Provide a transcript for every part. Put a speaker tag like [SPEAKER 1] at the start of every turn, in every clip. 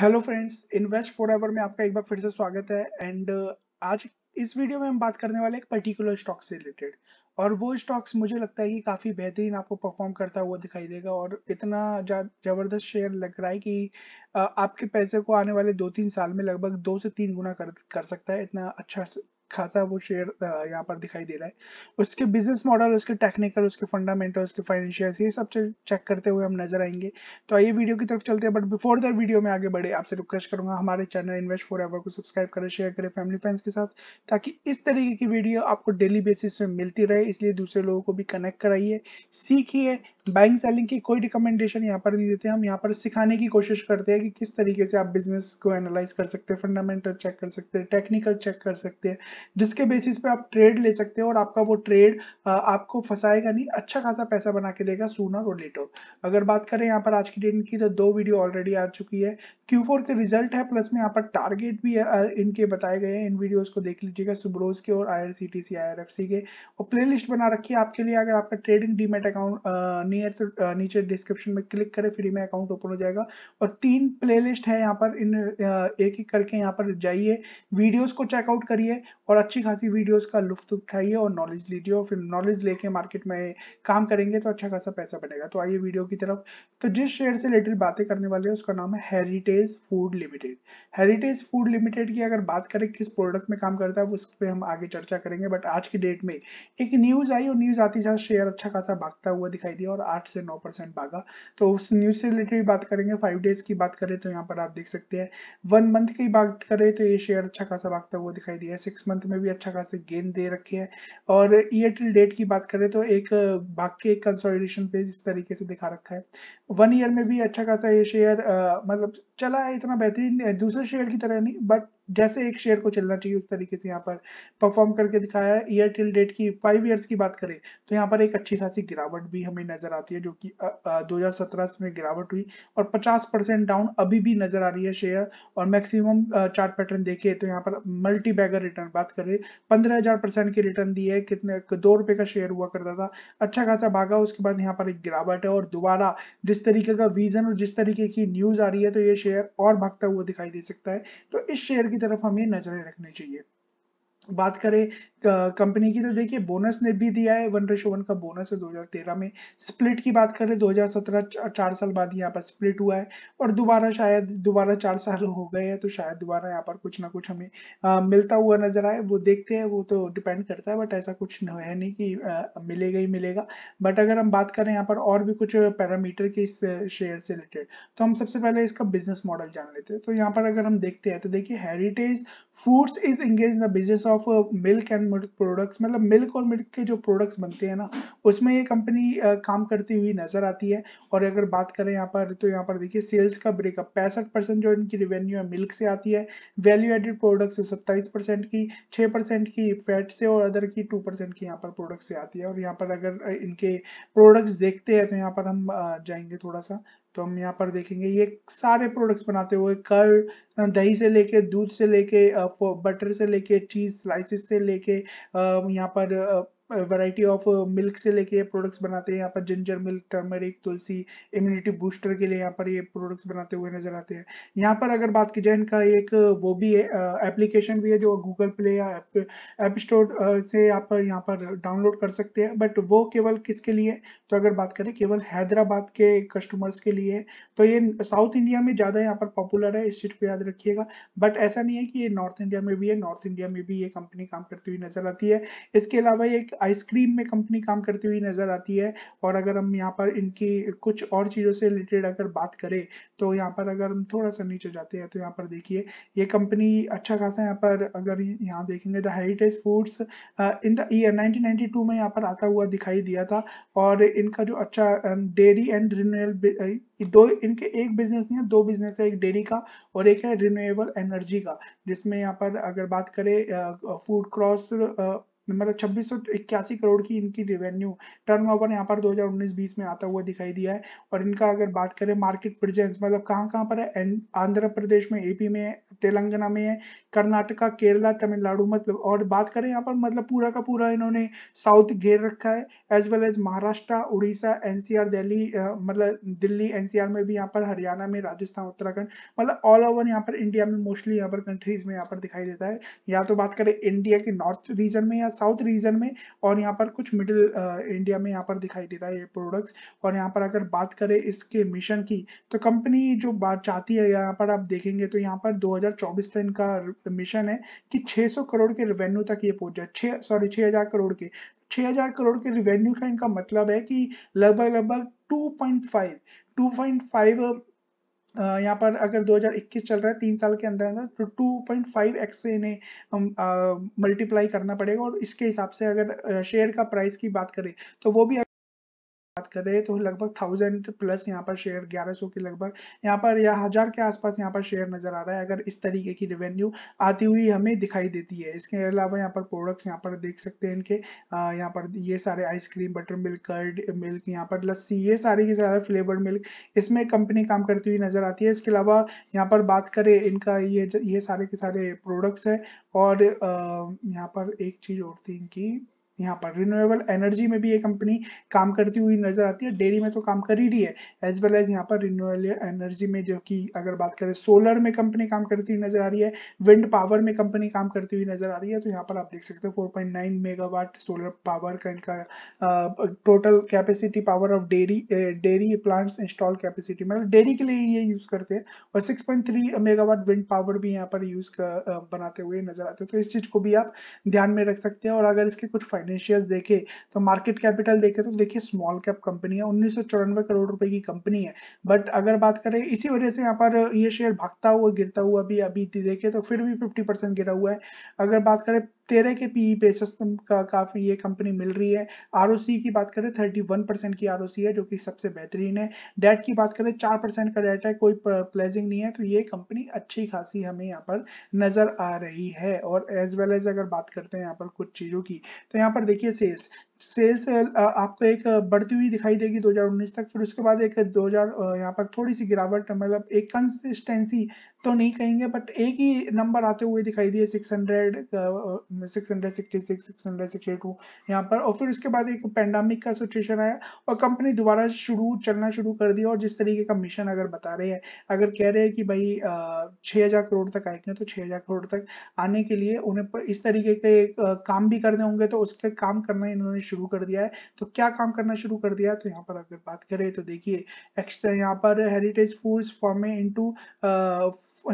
[SPEAKER 1] hello friends invest for ever में आपका एक बार फिर से स्वागत है एंड uh, आज इस वीडियो में हम बात करने वाले एक पर्टिकुलर स्टॉक से रिलेटेड और वो स्टॉक्स मुझे लगता है कि काफ़ी बेहतरीन आपको परफॉर्म करता हुआ दिखाई देगा और इतना ज़बरदस्त शेयर लग रहा है कि uh, आपके पैसे को आने वाले दो तीन साल में लगभग दो से तीन गुना कर कर सकता है इतना अच्छा खासा वो शेयर यहाँ पर दिखाई दे रहा है उसके बिजनेस मॉडल उसके टेक्निकल उसके फंडामेंटल उसके फाइनेंशियल ये सब चेक करते हुए हम नजर आएंगे तो आइए वीडियो की तरफ चलते हैं बट बिफोर दैट वीडियो में आगे बढ़े आपसे रिक्वेस्ट करूंगा हमारे चैनल इन्वेस्ट फॉर एवर को सब्सक्राइब करें शेयर करें फैमिली फ्रेंड्स के साथ ताकि इस तरीके की वीडियो आपको डेली बेसिस पे मिलती रहे इसलिए दूसरे लोगों को भी कनेक्ट कराइए सीखिए बाइंग सेलिंग की कोई रिकमेंडेशन यहाँ पर नहीं देते हम यहाँ पर सिखाने की कोशिश करते हैं कि किस तरीके से आप बिजनेस को एनालाइज कर सकते हैं फंडामेंटल चेक कर सकते हैं टेक्निकल चेक कर सकते हैं जिसके बेसिस पे आप ट्रेड ले सकते हैं और आपका वो ट्रेड आपको फंसाएगा नहीं अच्छा खासा पैसा बना के देगा सूनर और लेटर अगर बात करें यहाँ पर आज की डेट की तो दो वीडियो ऑलरेडी आ चुकी है क्यू के रिजल्ट है प्लस में यहाँ पर टारगेट भी इनके बताए गए हैं इन वीडियोज को देख लीजिएगा सुब्रोज के और आई आर के और प्ले बना रखी है आपके लिए अगर आपका ट्रेडिंग डीमेट अकाउंट नहीं है तो नीचे डिस्क्रिप्शन में क्लिक करें फ्री में अकाउंट ओपन हो जाएगा और तीन प्लेलिस्ट है यहाँ पर इन एक एक करके यहाँ पर जाइए वीडियोस को चेकआउट करिए और अच्छी खासी वीडियोस का लुफ्त उठाइए और नॉलेज लीजिए और फिर नॉलेज लेके मार्केट में काम करेंगे तो अच्छा खासा पैसा बनेगा तो आइए वीडियो की तरफ तो जिस शेयर से रिलेटेड बातें करने वाले हैं उसका नाम है Heritage Food Limited Heritage Food Limited की अगर बात करें किस प्रोडक्ट में काम करता है उस पर हम आगे चर्चा करेंगे बट आज की डेट में एक न्यूज आई और न्यूज आती साथ शेयर अच्छा खासा भागता हुआ दिखाई दिया और और आठ से नौ परसेंट भागा तो उस न्यूज से रिलेटेड बात करेंगे फाइव डेज की बात करें तो यहाँ पर आप देख सकते हैं वन मंथ की बात करें तो ये शेयर अच्छा खासा भागता हुआ दिखाई दिया है सिक्स मंथ में भी अच्छा खासा गेन दे रखे है और ईयर टिल डेट की बात करें तो एक भाग के एक कंसोलिडेशन पेज इस तरीके से दिखा रखा है वन ईयर में भी अच्छा खासा ये शेयर मतलब चला है इतना बेहतरीन दूसरे शेयर की तरह नहीं बट जैसे एक शेयर को चलना चाहिए उस तरीके से यहाँ पर परफॉर्म करके दिखाया है ईयर टिल डेट की फाइव ईयर्स की बात करें तो यहाँ पर एक अच्छी खासी गिरावट भी हमें नजर आती है जो कि 2017 में गिरावट हुई और 50 परसेंट डाउन अभी भी नजर आ रही है शेयर और मैक्सिमम चार्ट पैटर्न देखे तो यहाँ पर मल्टी बैगर रिटर्न बात करें पंद्रह हजार परसेंट की रिटर्न दी है कितने दो रुपए का शेयर हुआ करता था अच्छा खासा भागा उसके बाद यहाँ पर एक गिरावट है और दोबारा जिस तरीके का विजन और जिस तरीके की न्यूज आ रही है तो ये शेयर और भागता हुआ दिखाई दे सकता है तो इस शेयर की तरफ हमें नजरें रखनी चाहिए बात करें कंपनी की तो देखिए बोनस ने भी दिया है वन रेशो वन का बोनस है 2013 में स्प्लिट की बात करें 2017 चार साल बाद यहाँ पर स्प्लिट हुआ है और दोबारा शायद दोबारा चार साल हो गए हैं तो शायद दोबारा यहाँ पर कुछ ना कुछ हमें आ, मिलता हुआ नजर आए वो देखते हैं वो तो डिपेंड करता है बट ऐसा कुछ है नहीं कि आ, मिलेगा ही मिलेगा बट अगर हम बात करें यहाँ पर और भी कुछ पैरामीटर के इस शेयर से रिलेटेड तो हम सबसे पहले इसका बिजनेस मॉडल जान लेते हैं तो यहाँ पर अगर हम देखते हैं तो देखिए Heritage Foods is engage the business of milk and milk products मतलब मिल्क और मिल्क के जो प्रोडक्ट्स बनते हैं ना उसमें ये कंपनी काम करती हुई नजर आती है और अगर बात करें यहाँ पर तो यहाँ पर देखिए सेल्स का ब्रेकअप पैंसठ परसेंट जो इनकी रेवेन्यू है मिल्क से आती है वैल्यू एडेड प्रोडक्ट से सत्ताईस परसेंट की छः परसेंट की फैट से और अदर की टू परसेंट की यहाँ पर प्रोडक्ट से आती है और यहाँ पर अगर इनके प्रोडक्ट्स देखते हैं तो यहाँ पर हम जाएंगे थोड़ा सा तो हम यहाँ पर देखेंगे ये सारे प्रोडक्ट्स बनाते हुए कर दही से लेके दूध से लेके बटर से लेके चीज़ स्लाइसिस से लेके यहाँ पर वैरायटी ऑफ मिल्क से लेके प्रोडक्ट्स बनाते हैं यहाँ पर ginger milk turmeric tulsi immunity booster के लिए यहाँ पर ये प्रोडक्ट्स बनाते हुए नजर आते हैं यहाँ पर अगर बात की जाए इनका एक वो भी है एप्लीकेशन भी है जो गूगल प्ले या ऐप स्टोर से आप यहाँ पर डाउनलोड कर सकते हैं बट वो केवल किसके लिए तो अगर बात करें केवल हैदराबाद के कस्टमर्स के लिए तो ये साउथ इंडिया में ज़्यादा यहाँ पर पॉपुलर है इस चीज़ को याद रखिएगा बट ऐसा नहीं है कि ये नॉर्थ इंडिया में भी है नॉर्थ इंडिया में भी ये कंपनी काम करती हुई नजर आती है इसके अलावा एक आइसक्रीम में कंपनी काम करती हुई नजर आती है और अगर हम यहाँ पर इनकी कुछ और चीज़ों से रिलेटेड अगर बात करें तो यहाँ पर अगर हम थोड़ा सा नीचे जाते हैं तो यहाँ पर देखिए ये कंपनी अच्छा खासा यहाँ पर अगर यहाँ देखेंगे the Heritage Foods in the year 1992 में यहाँ पर आता हुआ दिखाई दिया था और इनका जो अच्छा डेयरी एंड रिन्यूएल दो इनके एक बिजनेस नहीं है दो बिजनेस है एक डेयरी का और एक है रिन्यूएबल एनर्जी का जिसमें यहाँ पर अगर बात करें फूड क्रॉस मतलब छब्बीस करोड़ की इनकी रेवेन्यू टर्नओवर यहाँ पर 2019-20 में आता हुआ दिखाई दिया है और इनका अगर बात करें मार्केट प्रेजेंस मतलब कहाँ कहाँ पर है आंध्र प्रदेश में एपी में तेलंगाना में है कर्नाटका केरला तमिलनाडु मतलब और बात करें यहाँ पर मतलब पूरा का पूरा इन्होंने साउथ घेर रखा है as well as Maharashtra Orissa NCR Delhi मतलब दिल्ली एनसीआर में भी यहाँ पर हरियाणा में राजस्थान उत्तराखंड मतलब ऑल ओवर यहाँ पर इंडिया में मोस्टली यहाँ पर कंट्रीज में यहाँ पर दिखाई देता है या तो बात करें इंडिया के नॉर्थ रीजन में या साउथ रीजन में और यहाँ पर कुछ मिडिल इंडिया में यहाँ पर दिखाई दे रहा है ये प्रोडक्ट्स और यहाँ पर अगर बात करें इसके मिशन की तो कंपनी जो बात चाहती है यहाँ पर आप देखेंगे तो यहाँ पर 2024 तक इनका मिशन है कि 600 करोड़ के रेवेन्यू तक ये पहुंच जाए सॉरी 6000 करोड़ के 6000 करोड़ के रिवेन्यू का इनका मतलब है कि लगभग लगभग 2.5 2.5 यहाँ पर अगर 2021 चल रहा है तीन साल के अंदर अंदर तो टू पॉइंट फाइव एक्स से इन्हें मल्टीप्लाई करना पड़ेगा और इसके हिसाब से अगर शेयर का प्राइस की बात करें तो वो भी करें तो लगभग थाउजेंड प्लस यहाँ पर शेयर ग्यारह सौ के लगभग यहाँ पर या हजार के आसपास यहाँ पर शेयर नजर आ रहा है अगर इस तरीके की रेवेन्यू आती हुई हमें दिखाई देती है इसके अलावा यहाँ पर प्रोडक्ट्स यहाँ पर देख सकते हैं इनके यहाँ पर ये सारे ice cream butter milk curd milk यहाँ पर लस्सी ये सारे के सारे फ्लेवर मिल्क इसमें कंपनी काम करती हुई नजर आती है इसके अलावा यहाँ पर बात करें इनका ये ये सारे के सारे प्रोडक्ट्स है और यहाँ पर एक चीज और थी इनकी यहाँ पर रिन्यूएबल एनर्जी में भी ये कंपनी काम करती हुई नजर आती है डेयरी में तो काम कर ही रही है एज वेल एज यहाँ पर रिन्यूएबल एनर्जी में जो कि अगर बात करें सोलर में कंपनी काम करती हुई नजर आ रही है विंड पावर में कंपनी काम करती हुई नजर आ रही है तो यहाँ पर आप देख सकते हो 4.9 मेगावाट सोलर पावर का इनका total capacity power of dairy dairy plants install capacity मतलब डेयरी के लिए ये यूज करते हैं और सिक्स मेगावाट विंड पावर भी यहाँ पर यूज बनाते हुए नजर आते हैं तो इस चीज को भी आप ध्यान में रख सकते हैं और अगर इसके कुछ फाइनेंस फाइनेंशियल देखे तो मार्केट कैपिटल देखे तो देखिए स्मॉल कैप कंपनी है उन्नीस करोड़ रुपए की कंपनी है बट अगर बात करें इसी वजह से यहाँ पर ये शेयर भागता हुआ गिरता हुआ भी अभी देखे तो फिर भी फिफ्टी गिरा हुआ है अगर बात करें तेरह के पीई बेसिस e का काफ़ी ये कंपनी मिल रही है आर की बात करें थर्टी वन परसेंट की आर है जो कि सबसे बेहतरीन है डेट की बात करें चार परसेंट का डेट है कोई प्लेजिंग नहीं है तो ये कंपनी अच्छी खासी हमें यहाँ पर नज़र आ रही है और एज वेल एज अगर बात करते हैं यहाँ पर कुछ चीज़ों की तो यहाँ पर देखिए सेल्स सेल्स uh, आपको एक uh, बढ़ती हुई दिखाई देगी 2019 तक फिर उसके बाद एक 2000 uh, यहाँ पर थोड़ी सी गिरावट मतलब एक कंसिस्टेंसी तो नहीं कहेंगे बट एक ही नंबर आते हुए दिखाई दिए 600 666 662 यहाँ पर और फिर उसके बाद एक पेंडामिक का सिचुएशन आया और कंपनी दोबारा शुरू चलना शुरू कर दिया और जिस तरीके का मिशन अगर बता रहे हैं अगर कह रहे हैं कि भाई छः हज़ार करोड़ तक आएंगे तो छः हज़ार करोड़ तक आने के लिए उन्हें इस तरीके के काम भी करने होंगे तो उसके काम करना इन्होंने शुरू कर दिया है तो क्या काम करना शुरू कर दिया तो यहाँ पर अगर बात करें तो देखिए एक्स्ट्रा यहाँ पर Heritage Foods foray into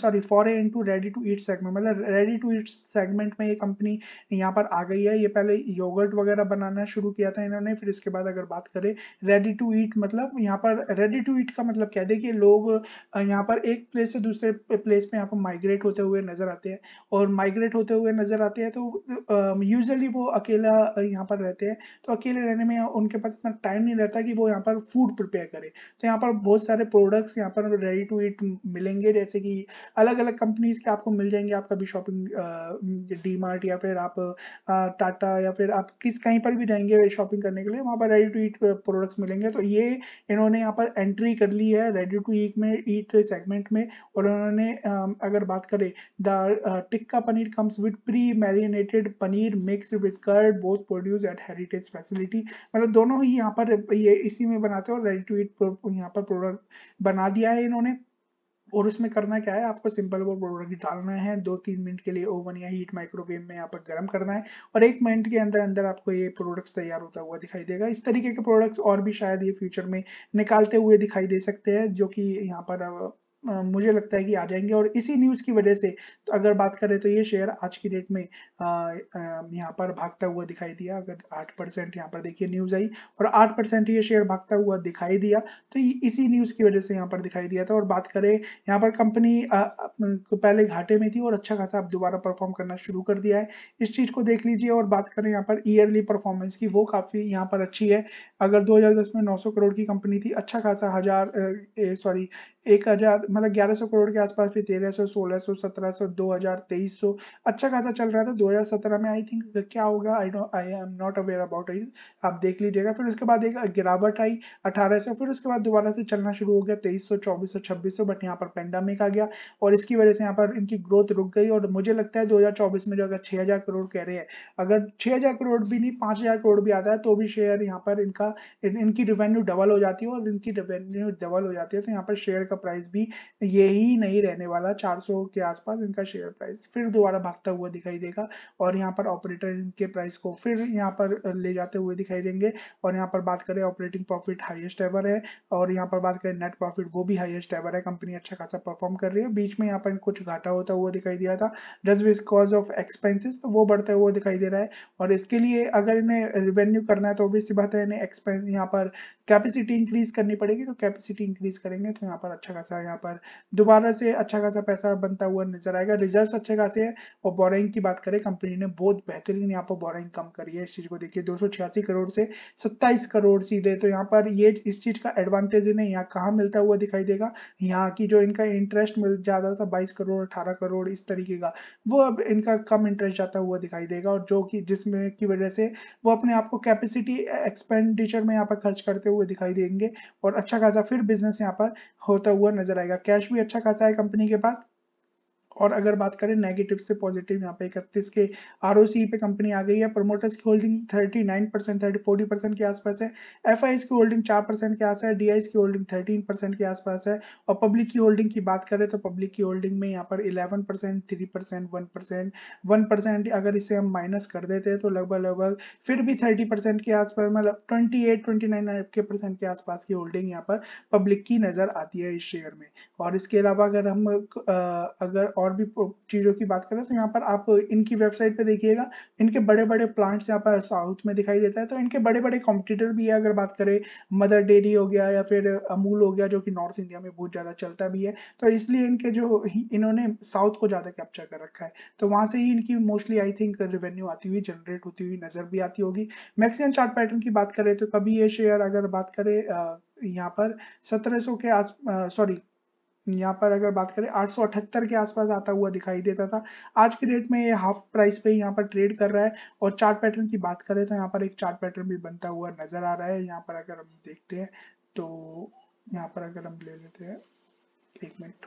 [SPEAKER 1] sorry foray into ready to eat segment मतलब रेडी टू ईट सेगमेंट में ये कंपनी यहाँ पर आ गई है ये पहले योगर्ट वगैरह बनाना शुरू किया था इन्होंने फिर इसके बाद अगर बात करें रेडी टू ईट मतलब यहाँ पर रेडी टू ईट का मतलब क्या देखिए लोग यहाँ पर एक प्लेस से दूसरे प्लेस में यहाँ पर माइग्रेट होते हुए नजर आते हैं और माइग्रेट होते हुए नजर आते हैं तो यूजली वो अकेला यहाँ पर रहते हैं तो अकेले रहने में उनके पास इतना टाइम नहीं रहता कि वो यहाँ पर फूड प्रिपेयर करें तो यहाँ पर बहुत सारे प्रोडक्ट्स यहाँ पर रेडी टू ईट मिलेंगे जैसे कि अलग अलग कंपनीज के आपको मिल जाएंगे आप कभी शॉपिंग डी मार्ट या फिर आप टाटा या फिर आप किस कहीं पर भी जाएंगे शॉपिंग करने के लिए वहाँ पर रेडी टू ईट प्रोडक्ट्स मिलेंगे तो ये इन्होंने यहाँ पर एंट्री कर ली है रेडी टू ईट में ईट सेगमेंट में और उन्होंने अगर बात करें the tikka paneer comes with pre marinated paneer mix with curd both produce at Heritage facility मतलब दोनों ही यहाँ पर ये इसी में बनाते हैं और रेडी टू ईट यहाँ पर प्रोडक्ट बना दिया है इन्होंने और उसमें करना क्या है आपको सिंपल वो प्रोडक्ट डालना है दो तीन मिनट के लिए ओवन या हीट माइक्रोवेव में यहाँ पर गर्म करना है और एक मिनट के अंदर अंदर आपको ये प्रोडक्ट्स तैयार होता हुआ दिखाई देगा इस तरीके के प्रोडक्ट्स और भी शायद ये फ्यूचर में निकालते हुए दिखाई दे सकते हैं जो कि यहाँ पर मुझे लगता है कि आ जाएंगे और इसी न्यूज़ की वजह से तो अगर बात करें तो ये शेयर आज की डेट में यहाँ पर भागता हुआ दिखाई दिया अगर आठ परसेंट यहाँ पर देखिए न्यूज़ आई और आठ परसेंट ये शेयर भागता हुआ दिखाई दिया तो इसी न्यूज़ की वजह से यहाँ पर दिखाई दिया था और बात करें यहाँ पर कंपनी पहले घाटे में थी और अच्छा खासा अब दोबारा परफॉर्म करना शुरू कर दिया है इस चीज़ को देख लीजिए और बात करें यहाँ पर ईयरली परफॉर्मेंस की वो काफ़ी यहाँ पर अच्छी है अगर दो में नौ करोड़ की कंपनी थी अच्छा खासा हज़ार सॉरी एक हज़ार मतलब 1100 करोड़ के आसपास भी तेरह सौ सौ सोलह सत्रह सौ दो हजार तेईस सौ अच्छा खासा चल रहा था दो हजार सत्रह में आई थिंक क्या होगा I don't I am not aware about it आप देख लीजिएगा फिर उसके बाद एक गिरावट आई अठारह सौ फिर उसके बाद दोबारा से चलना शुरू हो गया तेईस सौ चौबीस सौ छब्बीस सौ बट यहाँ पर पेंडेमिक आ गया और इसकी वजह से यहाँ पर इनकी ग्रोथ रुक गई और मुझे लगता है दो हजार चौबीस में जो अगर छह हजार करोड़ कह रहे हैं अगर छह हजार करोड़ भी नहीं हजार करोड़ भी आता है तो भी शेयर यहाँ पर इनका इनकी रिवेन्यू डबल हो जाती है और इनकी रेवेन्यू डबल हो जाती है तो यहाँ पर शेयर का प्राइस भी ये ही नहीं रहने वाला 400 के आसपास इनका शेयर प्राइस फिर दोबारा भागता हुआ दिखाई देगा और यहाँ पर ऑपरेटर इनके प्राइस को फिर यहाँ पर ले जाते हुए दिखाई देंगे और यहाँ पर बात करें ऑपरेटिंग प्रॉफिट हाईएस्ट एवर है और यहाँ पर बात करें नेट प्रॉफिट वो भी हाईएस्ट एवर है कंपनी अच्छा खासा परफॉर्म कर रही है बीच में यहाँ पर कुछ घाटा होता हुआ दिखाई दिया था जस्ट बिकॉज ऑफ एक्सपेंसिस वो बढ़ता हुआ दिखाई दे रहा है और इसके लिए अगर इन्हें रिवेन्यू करना है तो ऑब्वियसली बात है इन्हें एक्सपेंस यहाँ पर कैपेसिटी इंक्रीज करनी पड़ेगी तो कैपेसिटी इंक्रीज करेंगे तो यहाँ पर अच्छा खासा यहाँ पर पर दोबारा से अच्छा खासा पैसा बनता हुआ नजर आएगा रिजर्व अच्छे खासे है और बोरिंग की बात करें कंपनी ने बहुत बेहतरीन यहाँ पर बोरिंग कम करी है इस चीज को देखिए दो करोड़ से सत्ताईस करोड़ सीधे तो यहाँ पर ये इस चीज का एडवांटेज इन्हें यहाँ कहाँ मिलता हुआ दिखाई देगा यहाँ की जो इनका इंटरेस्ट मिल ज्यादा था बाईस करोड़ अठारह करोड़ इस तरीके का वो अब इनका कम इंटरेस्ट जाता हुआ दिखाई देगा और जो कि जिसमें की वजह से वो अपने आप को कैपेसिटी एक्सपेंडिचर में यहाँ पर खर्च करते हुए दिखाई देंगे और अच्छा खासा फिर बिजनेस यहाँ पर होता हुआ नजर आएगा कैश भी अच्छा खासा है कंपनी के पास और अगर बात करें नेगेटिव से पॉजिटिव यहाँ पे इकतीस के आर पे कंपनी आ गई है प्रमोटर्स की holding thirty nine percent thirty forty percent के आसपास है एफ की होल्डिंग चार परसेंट के आसपास है डी की होल्डिंग थर्टीन परसेंट के आसपास है और पब्लिक की होल्डिंग की बात करें तो पब्लिक की होल्डिंग में यहाँ पर eleven percent three percent one percent one percent अगर इसे हम माइनस कर देते हैं तो लगभग लगभग फिर भी थर्टी परसेंट के आसपास मतलब ट्वेंटी एट ट्वेंटी नाइन के परसेंट के आसपास की होल्डिंग यहाँ पर पब्लिक की नजर आती है इस शेयर में और इसके अलावा अगर हम अगर और और भी चीज़ों की बात करें तो यहाँ पर आप इनकी वेबसाइट पे देखिएगा इनके बड़े बड़े प्लांट्स यहाँ पर साउथ में दिखाई देता है तो इनके बड़े बड़े कॉम्पिटिटर भी है अगर बात करें मदर डेरी हो गया या फिर अमूल हो गया जो कि नॉर्थ इंडिया में बहुत ज़्यादा चलता भी है तो इसलिए इनके जो इन्होंने साउथ को ज़्यादा कैप्चर कर रखा है तो वहां से ही इनकी मोस्टली आई थिंक रेवेन्यू आती हुई जनरेट होती हुई नज़र भी आती होगी मैक्सिमम चार्ट पैटर्न की बात करें तो कभी ये शेयर अगर बात करें यहाँ पर 1700 के आस सॉरी यहाँ पर अगर बात करें आठ के आसपास आता हुआ दिखाई देता था आज के डेट में ये हाफ प्राइस पे यहाँ पर ट्रेड कर रहा है और चार्ट पैटर्न की बात करें तो यहाँ पर एक चार्ट पैटर्न भी बनता हुआ नजर आ रहा है यहाँ पर अगर हम देखते हैं तो यहाँ पर अगर हम ले लेते हैं एक मिनट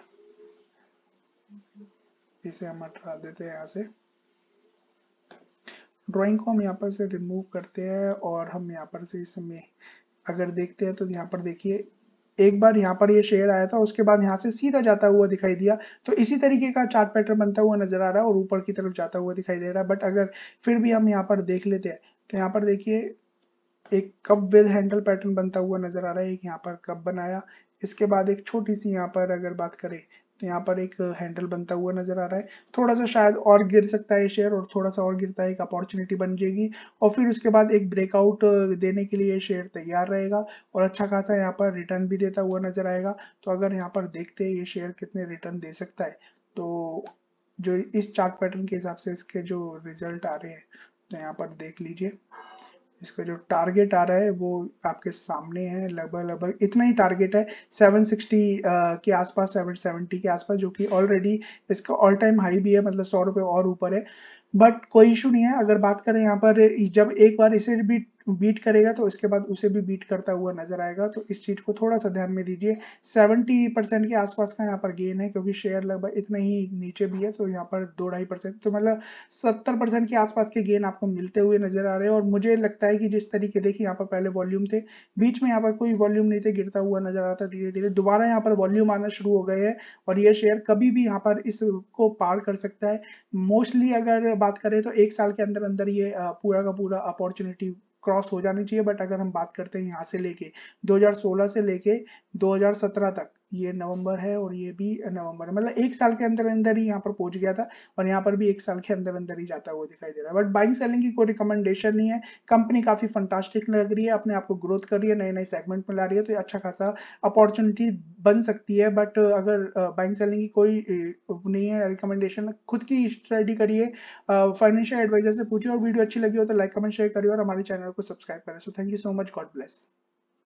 [SPEAKER 1] इसे हम हटा देते हैं यहाँ से ड्राइंग को हम यहाँ पर से रिमूव करते हैं और हम यहाँ पर से इसमें अगर देखते हैं तो यहाँ पर देखिए एक बार यहाँ पर ये यह शेयर आया था उसके बाद यहाँ से सीधा जाता हुआ दिखाई दिया तो इसी तरीके का चार्ट पैटर्न बनता हुआ नजर आ रहा है और ऊपर की तरफ जाता हुआ दिखाई दे रहा है बट अगर फिर भी हम यहाँ पर देख लेते हैं तो यहाँ पर देखिए एक कप विद हैंडल पैटर्न बनता हुआ नजर आ रहा है एक यहाँ पर कप बनाया इसके बाद एक छोटी सी यहाँ पर अगर बात करें तो यहाँ पर एक हैंडल बनता हुआ नजर आ रहा है थोड़ा सा शायद और गिर सकता है शेयर और थोड़ा सा और गिरता है एक अपॉर्चुनिटी बन जाएगी और फिर उसके बाद एक ब्रेकआउट देने के लिए शेयर तैयार रहेगा और अच्छा खासा यहाँ पर रिटर्न भी देता हुआ नजर आएगा तो अगर यहाँ पर देखते हैं ये शेयर कितने रिटर्न दे सकता है तो जो इस चार्ट पैटर्न के हिसाब से इसके जो रिजल्ट आ रहे हैं तो यहाँ पर देख लीजिए इसका जो टारगेट आ रहा है वो आपके सामने है लगभग लगभग इतना ही टारगेट है 760 के आसपास 770 के आसपास जो कि ऑलरेडी इसका ऑल टाइम हाई भी है मतलब सौ रुपये और ऊपर है बट कोई इशू नहीं है अगर बात करें यहाँ पर जब एक बार इसे भी बीट करेगा तो इसके बाद उसे भी बीट करता हुआ नजर आएगा तो इस चीज को थोड़ा सा ध्यान में दीजिए 70 परसेंट के आसपास का यहाँ पर गेन है क्योंकि शेयर लगभग इतना ही नीचे भी है तो यहाँ पर दो ढाई परसेंट तो मतलब 70 परसेंट के आसपास के गेन आपको मिलते हुए नजर आ रहे हैं और मुझे लगता है कि जिस तरीके देखिए यहाँ पर पहले वॉल्यूम थे बीच में यहाँ पर कोई वॉल्यूम नहीं थे गिरता हुआ नजर आता धीरे धीरे दोबारा यहाँ पर वॉल्यूम आना शुरू हो गए है और ये शेयर कभी भी यहाँ पर इसको पार कर सकता है मोस्टली अगर बात करें तो एक साल के अंदर अंदर ये पूरा का पूरा अपॉर्चुनिटी क्रॉस हो जानी चाहिए बट अगर हम बात करते हैं यहाँ से लेके 2016 से लेके 2017 तक ये नवंबर है और ये भी नवंबर है मतलब एक साल के अंदर अंदर ही यहाँ पर पहुंच गया था और यहाँ पर भी एक साल के अंदर अंदर ही जाता हुआ दिखाई दे रहा है बट बाइंग सेलिंग की कोई रिकमेंडेशन नहीं है कंपनी काफी फंटास्टिक लग रही है अपने आप को ग्रोथ कर रही है नए नए सेगमेंट में ला रही है तो अच्छा खासा अपॉर्चुनिटी बन सकती है बट अगर बाइंग सेलिंग की कोई नहीं है रिकमेंडेशन खुद की स्टडी करिए फाइनेंशियल एडवाइजर से पूछिए और वीडियो अच्छी लगी हो तो लाइक कमेंट शेयर करिए और हमारे चैनल को सब्सक्राइब करें so thank you so much god bless